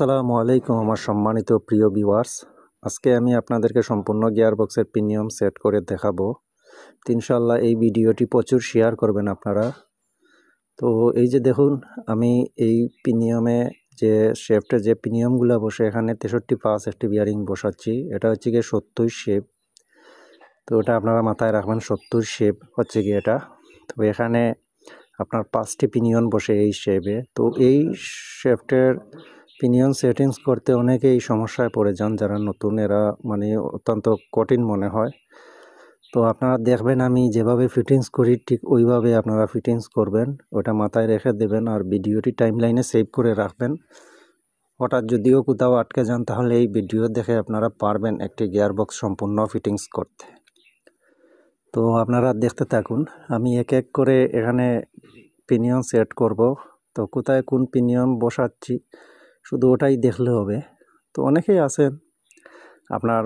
সালামু আলাইকুম আমার সম্মানিত প্রিয় ভিওয়ার্স আজকে আমি আপনাদেরকে সম্পূর্ণ গিয়ারবক্সের প্রিমিয়াম সেট করে দেখাবো তিনশাল্লাহ এই ভিডিওটি প্রচুর শেয়ার করবেন আপনারা তো এই যে দেখুন আমি এই প্রিমিয়ামে যে শেফটের যে প্রিমিয়ামগুলো বসে এখানে তেষট্টি পাঁচ একটি বিয়ারিং বসাচ্ছি এটা হচ্ছে গিয়ে সত্তর শেপ তো এটা আপনারা মাথায় রাখবেন সত্তর শেপ হচ্ছে গিয়ে এটা তো এখানে আপনার পাঁচটি পিনিয়ন বসে এই শেপে তো এই শেফটের অপিনিয়ন সেটিংস করতে অনেকেই সমস্যায় পড়ে যান যারা নতুন এরা মানে অত্যন্ত কঠিন মনে হয় তো আপনারা দেখবেন আমি যেভাবে ফিটিংস করি ঠিক ওইভাবে আপনারা ফিটিংস করবেন ওটা মাথায় রেখে দেবেন আর ভিডিওটি টাইমলাইনে সেভ করে রাখবেন হঠাৎ যদিও কোথাও আটকে যান তাহলে এই ভিডিও দেখে আপনারা পারবেন একটি গিয়ারবক্স সম্পূর্ণ ফিটিংস করতে তো আপনারা দেখতে থাকুন আমি এক এক করে এখানে পিনিয়ন সেট করব তো কোথায় কোন পিনিয়ন বসাচ্ছি শুধু ওটাই দেখলে হবে তো অনেকেই আছেন আপনার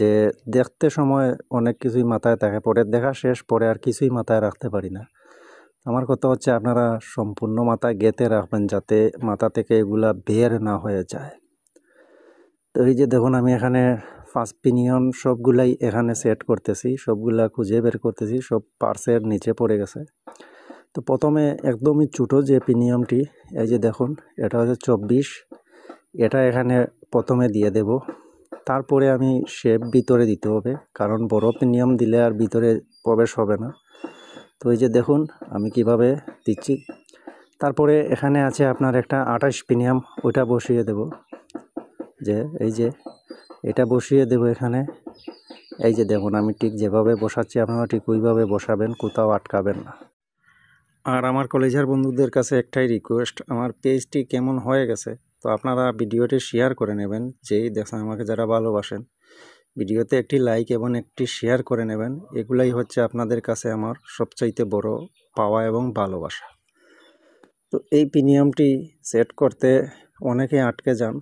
যে দেখতে সময় অনেক কিছুই মাথায় থাকে পরে দেখা শেষ পরে আর কিছুই মাথায় রাখতে পারি না আমার কথা হচ্ছে আপনারা সম্পূর্ণ মাথা গেঁথে রাখবেন যাতে মাথা থেকে এগুলা বের না হয়ে যায় তো এই যে দেখুন আমি এখানে ফার্স্ট পিনিয়ন সবগুলাই এখানে সেট করতেছি সবগুলা খুঁজে বের করতেছি সব পার্সের নিচে পড়ে গেছে তো প্রথমে একদমই ছোটো যে প্রিমিয়ামটি এই যে দেখুন এটা হচ্ছে চব্বিশ এটা এখানে প্রথমে দিয়ে দেব তারপরে আমি শেপ ভিতরে দিতে হবে কারণ বড় প্রিমিয়াম দিলে আর ভিতরে প্রবেশ হবে না তো এই যে দেখুন আমি কিভাবে দিচ্ছি তারপরে এখানে আছে আপনার একটা আঠাশ প্রিমিয়াম ওটা বসিয়ে দেব যে এই যে এটা বসিয়ে দেব এখানে এই যে দেখুন আমি ঠিক যেভাবে বসাচ্ছি আপনারা ঠিক ওইভাবে বসাবেন কোথাও আটকাবেন না আর আমার কলেজের বন্ধুদের কাছে একটাই রিকোয়েস্ট আমার পেজটি কেমন হয়ে গেছে তো আপনারা ভিডিওটি শেয়ার করে নেবেন যেই দেখেন আমাকে যারা ভালোবাসেন ভিডিওতে একটি লাইক এবং একটি শেয়ার করে নেবেন এগুলাই হচ্ছে আপনাদের কাছে আমার সবচাইতে বড় পাওয়া এবং ভালোবাসা তো এই প্রিমিয়ামটি সেট করতে অনেকে আটকে যান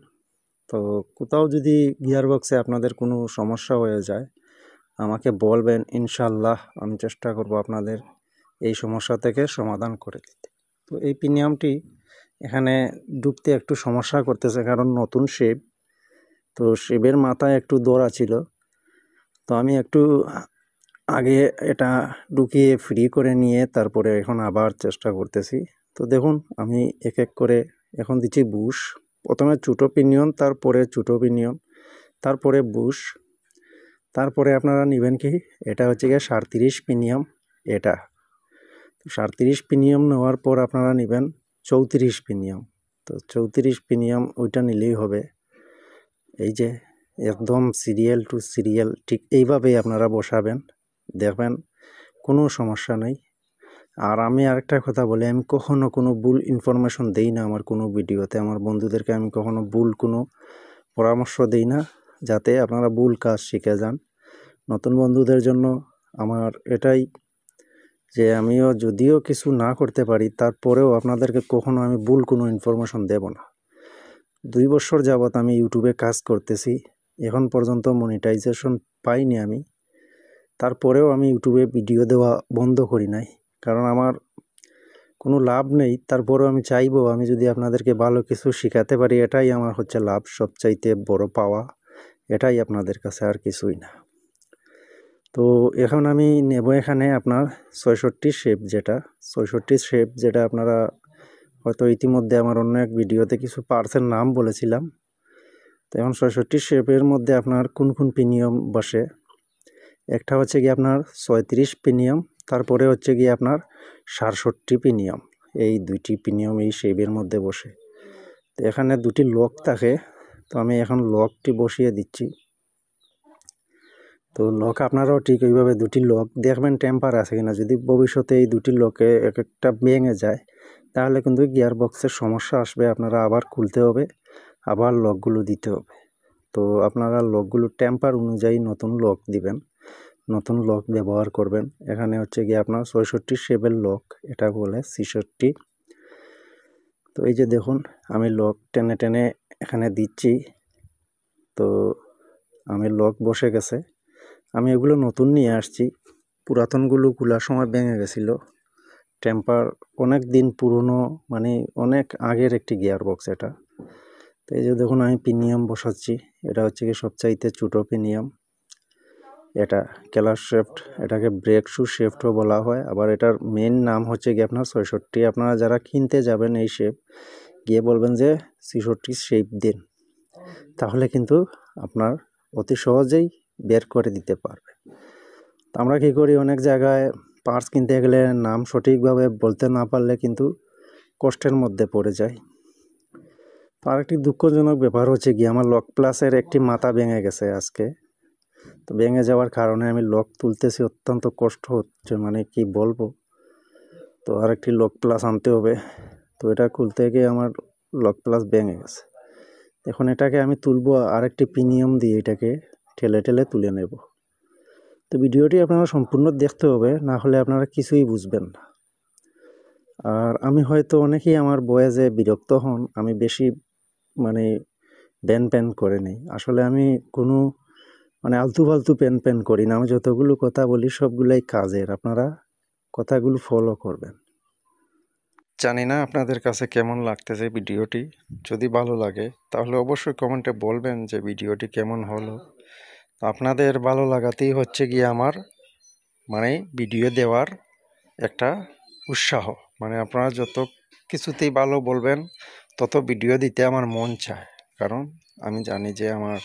তো কোথাও যদি গিয়ারবক্সে আপনাদের কোনো সমস্যা হয়ে যায় আমাকে বলবেন ইনশাল্লাহ আমি চেষ্টা করব আপনাদের এই সমস্যা থেকে সমাধান করে দিতে তো এই প্রিমিয়ামটি এখানে ডুবতে একটু সমস্যা করতেছে কারণ নতুন শেব তো শেবের মাথায় একটু দৌড়া ছিল তো আমি একটু আগে এটা ঢুকিয়ে ফ্রি করে নিয়ে তারপরে এখন আবার চেষ্টা করতেছি তো দেখুন আমি এক এক করে এখন দিচ্ছি বুশ প্রথমে চুটো পিনিয়ন তারপরে চুটো পিনিয়ন তারপরে বুশ তারপরে আপনারা নেবেন কি এটা হচ্ছে গিয়ে সাড়ত্রিশ পিনিয়ম এটা সাঁত্রিশ প্রিমিয়াম নেওয়ার পর আপনারা নেবেন চৌত্রিশ প্রিমিয়াম তো চৌত্রিশ প্রিমিয়াম ওইটা নিলেই হবে এই যে একদম সিরিয়াল টু সিরিয়াল ঠিক এইভাবেই আপনারা বসাবেন দেখবেন কোনো সমস্যা নেই আর আমি আরেকটা কথা বলি আমি কখনও কোনো ভুল ইনফরমেশন দেই না আমার কোনো ভিডিওতে আমার বন্ধুদেরকে আমি কখনো ভুল কোনো পরামর্শ দিই না যাতে আপনারা ভুল কাজ শিখে যান নতুন বন্ধুদের জন্য আমার এটাই যে আমিও যদিও কিছু না করতে পারি তারপরেও আপনাদেরকে কখনো আমি ভুল কোনো ইনফরমেশন দেব না দুই বছর যাবৎ আমি ইউটিউবে কাজ করতেছি এখন পর্যন্ত মনিটাইজেশন পাইনি আমি তারপরেও আমি ইউটিউবে ভিডিও দেওয়া বন্ধ করি নাই কারণ আমার কোনো লাভ নেই তারপরেও আমি চাইব আমি যদি আপনাদেরকে ভালো কিছু শেখাতে পারি এটাই আমার হচ্ছে লাভ সবচাইতে বড় পাওয়া এটাই আপনাদের কাছে আর কিছুই না তো এখন আমি নেব এখানে আপনার ছয়ষট্টি শেপ যেটা ছয়ষট্টি শেপ যেটা আপনারা হয়তো ইতিমধ্যে আমার অন্য এক ভিডিওতে কিছু পার্সের নাম বলেছিলাম তো এখন ছয়ষট্টি শেপের মধ্যে আপনার কোন কোন প্রিনিয়ম বসে একটা হচ্ছে গিয়ে আপনার ছয়ত্রিশ প্রিনিয়ম তারপরে হচ্ছে গিয়ে আপনার সাতষট্টি প্রিনিয়ম এই দুইটি প্রিনিয়ম এই শেপের মধ্যে বসে তো এখানে দুটি লক থাকে তো আমি এখন লকটি বসিয়ে দিচ্ছি তো লক আপনারাও ঠিক ওইভাবে দুটি লক দেখবেন টেম্পার আছে কিনা যদি ভবিষ্যতে এই দুটি লকে এক একটা ভেঙে যায় তাহলে কিন্তু গিয়ার বক্সের সমস্যা আসবে আপনারা আবার খুলতে হবে আবার লকগুলো দিতে হবে তো আপনারা লকগুলো টেম্পার অনুযায়ী নতুন লক দিবেন নতুন লক ব্যবহার করবেন এখানে হচ্ছে গিয়ে আপনার ছয়ষট্টি সেভেন লক এটা বলে ছিষট্টি তো এই যে দেখুন আমি লক টেনে টেনে এখানে দিচ্ছি তো আমি লক বসে গেছে আমি এগুলো নতুন নিয়ে আসছি পুরাতনগুলো খোলার সময় ভেঙে গেছিল টেম্পার অনেক দিন পুরনো মানে অনেক আগের একটি গিয়ার বক্স এটা তো এই যে দেখুন আমি পিনিয়াম বসাচ্ছি এটা হচ্ছে কি সবচাইতে ছোটো পিনিয়াম এটা ক্যালার শেফট এটাকে ব্রেক শু শেফটও বলা হয় আবার এটার মেন নাম হচ্ছে গিয়ে আপনার ছয়ষট্টি আপনারা যারা কিনতে যাবেন এই শেপ গিয়ে বলবেন যে ছিষট্টি শেপ দিন তাহলে কিন্তু আপনার অতি সহজেই বের করে দিতে পারবে তো আমরা কী করি অনেক জায়গায় পার্স কিনতে গেলে নাম সঠিকভাবে বলতে না পারলে কিন্তু কষ্টের মধ্যে পড়ে যায় আর একটি দুঃখজনক ব্যাপার হচ্ছে কি আমার লক প্লাসের একটি মাথা ভেঙে গেছে আজকে তো ভেঙে যাওয়ার কারণে আমি লক তুলতেছি অত্যন্ত কষ্ট হচ্ছে মানে কি বলবো তো আর একটি লক প্লাস আনতে হবে তো এটা খুলতে গিয়ে আমার লক প্লাস ভেঙে গেছে এখন এটাকে আমি তুলবো আরেকটি প্রিমিয়াম দিয়ে এটাকে ঠেলে ঠেলে তুলে নেব তো ভিডিওটি আপনারা সম্পূর্ণ দেখতে হবে না হলে আপনারা কিছুই বুঝবেন না আর আমি হয়তো অনেকেই আমার বয়েজে বিরক্ত হন আমি বেশি মানে ব্যান প্যান করে নেই আসলে আমি কোনো মানে আলতু ফালতু প্যান প্যান করি না আমি যতগুলো কথা বলি সবগুলাই কাজের আপনারা কথাগুলো ফলো করবেন জানি না আপনাদের কাছে কেমন লাগতেছে ভিডিওটি যদি ভালো লাগে তাহলে অবশ্যই কমেন্টে বলবেন যে ভিডিওটি কেমন হলো আপনাদের ভালো লাগাতেই হচ্ছে গিয়ে আমার মানে ভিডিও দেওয়ার একটা উৎসাহ মানে আপনারা যত কিছুতেই ভালো বলবেন তত ভিডিও দিতে আমার মন চায় কারণ আমি জানি যে আমার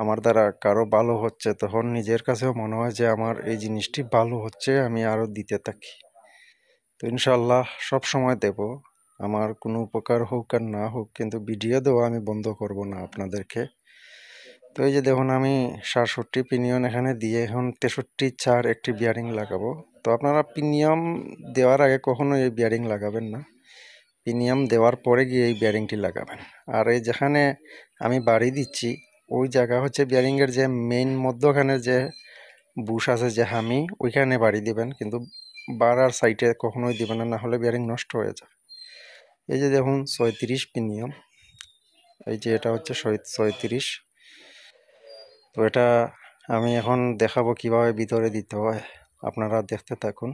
আমার দ্বারা কারো ভালো হচ্ছে তখন নিজের কাছেও মনে হয় যে আমার এই জিনিসটি ভালো হচ্ছে আমি আরও দিতে থাকি তো ইনশাল্লাহ সব সময় দেব আমার কোনো উপকার হোক আর না হোক কিন্তু ভিডিও দেওয়া আমি বন্ধ করব না আপনাদেরকে তো এই যে দেখুন আমি সাতষট্টি পিনিয়ন এখানে দিয়ে এখন তেষট্টি চার একটি বিয়ারিং লাগাবো তো আপনারা প্রিমিয়াম দেওয়ার আগে কখনো এই বিয়ারিং লাগাবেন না প্রিমিয়াম দেওয়ার পরে গিয়ে এই বিয়ারিংটি লাগাবেন আর এই যেখানে আমি বাড়ি দিচ্ছি ওই জায়গা হচ্ছে বিয়ারিংয়ের যে মেইন মধ্যখানে যে বুশ আছে যে হামি ওইখানে বাড়ি দিবেন কিন্তু বার আর সাইডে কখনোই দিবেন না হলে বিয়ারিং নষ্ট হয়ে যাবে এই যে দেখুন ছয়ত্রিশ প্রিমিয়াম এই যে এটা হচ্ছে ছয়ত্রিশ তো এটা আমি এখন দেখাবো কিভাবে ভিতরে দিতে হয় আপনারা দেখতে থাকুন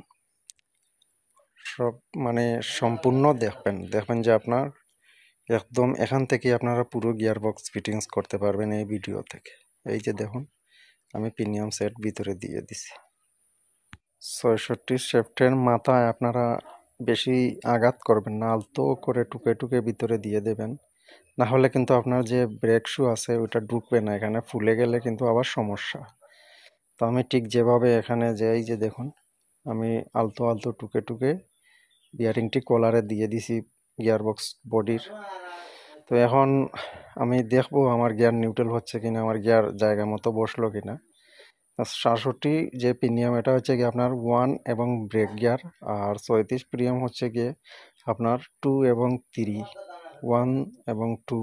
সব মানে সম্পূর্ণ দেখবেন দেখবেন যে আপনার একদম এখান থেকে আপনারা পুরো গিয়ার বক্স ফিটিংস করতে পারবেন এই ভিডিও থেকে এই যে দেখুন আমি প্রিমিয়াম সেট ভিতরে দিয়ে দিছি ছয়ষট্টি শেফটের মাথায় আপনারা বেশি আঘাত করবেন না আলতো করে টুকে টুকে ভিতরে দিয়ে দেবেন না হলে কিন্তু আপনার যে ব্রেক শু আছে ওটা ঢুকবে না এখানে ফুলে গেলে কিন্তু আবার সমস্যা তো আমি ঠিক যেভাবে এখানে যাই যে দেখুন আমি আলতো আলতো টুকে টুকে বিয়ারিংটি কলারে দিয়ে দিছি গিয়ারবক্স বডির তো এখন আমি দেখব আমার গিয়ার নিউট্রাল হচ্ছে কিনা আমার গিয়ার জায়গা মতো বসলো কিনা সাতষট্টি যে প্রিমিয়াম এটা হচ্ছে গিয়ে আপনার ওয়ান এবং ব্রেক গিয়ার আর চৈত্রিশ প্রিমিয়াম হচ্ছে গিয়ে আপনার টু এবং থ্রি ওয়ান এবং টু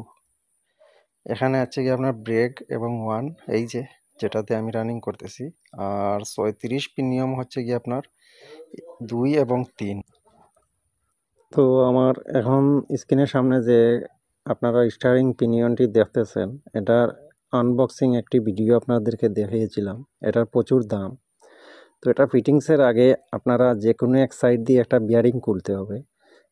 এখানে আছে কি আপনার ব্রেক এবং ওয়ান এই যে যেটাতে আমি রানিং করতেছি আর ছয়ত্রিশ পি নিয়ম হচ্ছে কি আপনার দুই এবং তিন তো আমার এখন স্ক্রিনের সামনে যে আপনারা স্টারিং পিনিয়নটি দেখতেছেন এটার আনবক্সিং একটি ভিডিও আপনাদেরকে দেখিয়েছিলাম এটার প্রচুর দাম তো এটা ফিটিংসের আগে আপনারা যে কোনো এক সাইড দিয়ে একটা বিয়ারিং খুলতে হবে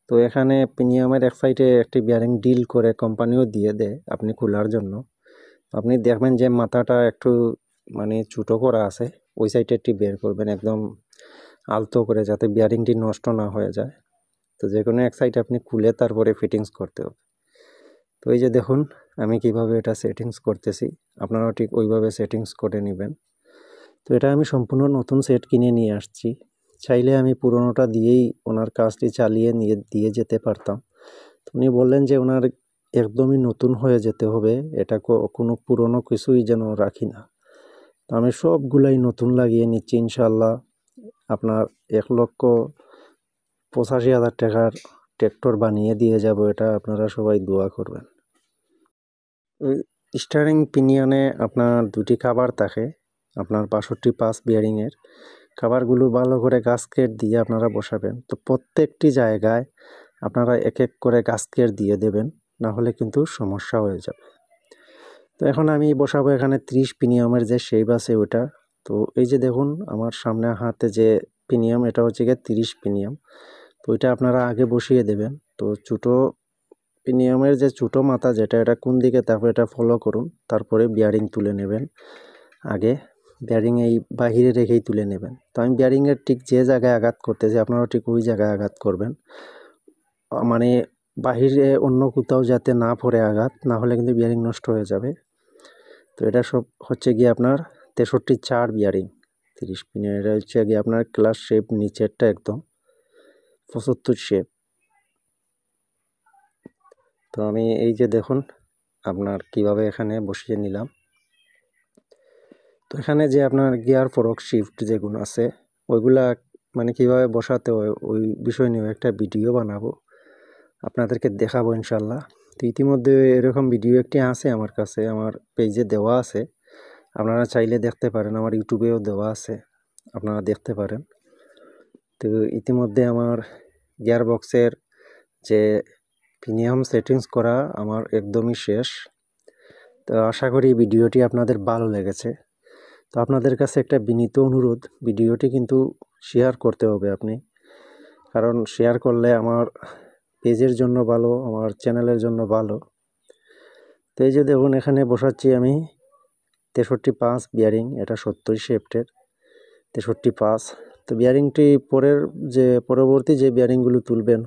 তো এখানে প্রিমিয়ামের এক সাইডে একটি বিয়ারিং ডিল করে কোম্পানিও দিয়ে দেয় আপনি খোলার জন্য আপনি দেখবেন যে মাথাটা একটু মানে ছুটো করা আছে ওই সাইডে একটি বের করবেন একদম আলতো করে যাতে বিয়ারিংটি নষ্ট না হয়ে যায় তো যে কোনো এক সাইডে আপনি খুলে তারপরে ফিটিংস করতে হবে তো এই যে দেখুন আমি কিভাবে এটা সেটিংস করতেছি আপনারাও ঠিক ওইভাবে সেটিংস করে নেবেন তো এটা আমি সম্পূর্ণ নতুন সেট কিনে নিয়ে আসছি চাইলে আমি পুরোনোটা দিয়েই ওনার কাজটি চালিয়ে নিয়ে দিয়ে যেতে পারতাম উনি বললেন যে ওনার একদমই নতুন হয়ে যেতে হবে এটা কোনো পুরনো কিছুই যেন রাখি না আমি সবগুলাই নতুন লাগিয়ে নিচ্ছি ইনশাল্লাহ আপনার এক লক্ষ পঁচাশি হাজার টাকার ট্র্যাক্টর বানিয়ে দিয়ে যাব এটা আপনারা সবাই দোয়া করবেন স্টারিং পিনিয়নে আপনার দুটি খাবার থাকে আপনার বাষট্টি পাঁচ বিয়ারিংয়ের খাবারগুলো ভালো করে গাছকেট দিয়ে আপনারা বসাবেন তো প্রত্যেকটি জায়গায় আপনারা এক এক করে গাছকেট দিয়ে দেবেন না হলে কিন্তু সমস্যা হয়ে যাবে তো এখন আমি বসাবো এখানে ত্রিশ পিনিয়ামের যে শেপ আছে ওটা তো এই যে দেখুন আমার সামনে হাতে যে পিনিয়াম এটা হচ্ছে গিয়ে তিরিশ পিনিয়াম তো ওইটা আপনারা আগে বসিয়ে দেবেন তো ছোটো পিনিয়ামের যে ছোটো মাথা যেটা এটা কোন দিকে তারপর এটা ফলো করুন তারপরে বিয়ারিং তুলে নেবেন আগে ব্যারিং এই বাহিরে রেখেই তুলে নেবেন তো আমি ব্যারিংয়ের ঠিক যে জায়গায় আঘাত করতেছি আপনারাও ঠিক ওই জায়গায় আঘাত করবেন মানে বাহিরে অন্য কোথাও যাতে না পড়ে আঘাত না হলে কিন্তু বিয়ারিং নষ্ট হয়ে যাবে তো এটা সব হচ্ছে গিয়ে আপনার তেষট্টি চার বিয়ারিং তিরিশ পিনের এটা হচ্ছে গিয়ে আপনার ক্লাস শেপ নিচেরটা একদম পঁচাত্তর শেপ তো আমি এই যে দেখুন আপনার কিভাবে এখানে বসিয়ে নিলাম তো এখানে যে আপনার গিয়ার ফরক শিফট যেগুলো আছে ওইগুলা মানে কিভাবে বসাতে হয় ওই বিষয় নিয়েও একটা ভিডিও বানাবো আপনাদেরকে দেখাবো ইনশাল্লাহ তো ইতিমধ্যে এরকম ভিডিও একটি আছে আমার কাছে আমার পেজে দেওয়া আছে আপনারা চাইলে দেখতে পারেন আমার ইউটিউবেও দেওয়া আছে আপনারা দেখতে পারেন তো ইতিমধ্যে আমার গিয়ার বক্সের যে প্রিমিয়াম সেটিংস করা আমার একদমই শেষ তো আশা করি ভিডিওটি আপনাদের ভালো লেগেছে তো আপনাদের কাছে একটা বিনীত অনুরোধ ভিডিওটি কিন্তু শেয়ার করতে হবে আপনি কারণ শেয়ার করলে আমার পেজের জন্য ভালো আমার চ্যানেলের জন্য ভালো তো এই যে দেখুন এখানে বসাচ্ছি আমি তেষট্টি পাঁচ বিয়ারিং এটা সত্তরই শেফটের তেষট্টি পাঁচ তো বিয়ারিংটি পরের যে পরবর্তী যে বিয়ারিংগুলো তুলবেন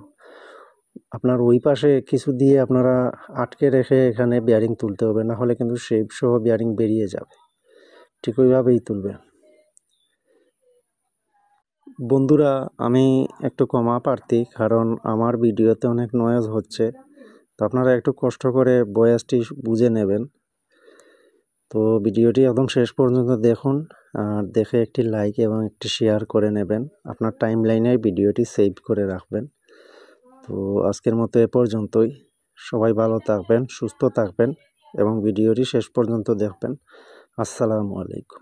আপনার ওই পাশে কিছু দিয়ে আপনারা আটকে রেখে এখানে বিয়ারিং তুলতে হবে না হলে কিন্তু শেপ বিয়ারিং বেরিয়ে যাবে ঠিক ওইভাবেই তুলবে বন্ধুরা আমি একটু কমা পারতি কারণ আমার ভিডিওতে অনেক নয়েজ হচ্ছে তো আপনারা একটু কষ্ট করে বয়সটি বুঝে নেবেন তো ভিডিওটি একদম শেষ পর্যন্ত দেখুন আর দেখে একটি লাইক এবং একটি শেয়ার করে নেবেন আপনার টাইম লাইনে ভিডিওটি সেভ করে রাখবেন তো আজকের মতো এ পর্যন্তই সবাই ভালো থাকবেন সুস্থ থাকবেন এবং ভিডিওটি শেষ পর্যন্ত দেখবেন আসসালামু আলাইকুম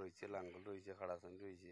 রয়েছে লাঙ্গল রয়েছে খাড়াসান রয়েছে